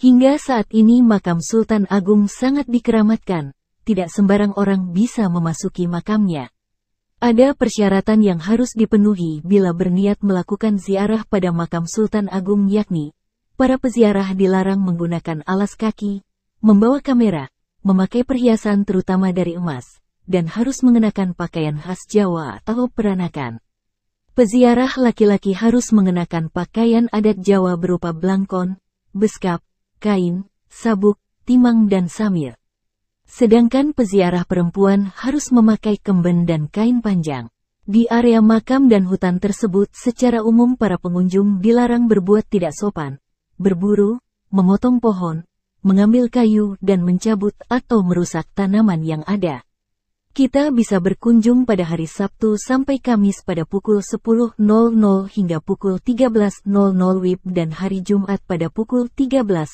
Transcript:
Hingga saat ini makam Sultan Agung sangat dikeramatkan, tidak sembarang orang bisa memasuki makamnya. Ada persyaratan yang harus dipenuhi bila berniat melakukan ziarah pada makam Sultan Agung yakni, para peziarah dilarang menggunakan alas kaki, membawa kamera, memakai perhiasan terutama dari emas, dan harus mengenakan pakaian khas Jawa atau peranakan. Peziarah laki-laki harus mengenakan pakaian adat Jawa berupa blangkon, beskap, kain, sabuk, timang dan samir. Sedangkan peziarah perempuan harus memakai kemben dan kain panjang. Di area makam dan hutan tersebut secara umum para pengunjung dilarang berbuat tidak sopan, berburu, memotong pohon, mengambil kayu dan mencabut atau merusak tanaman yang ada. Kita bisa berkunjung pada hari Sabtu sampai Kamis pada pukul 10.00 hingga pukul 13.00 WIB dan hari Jumat pada pukul 13.00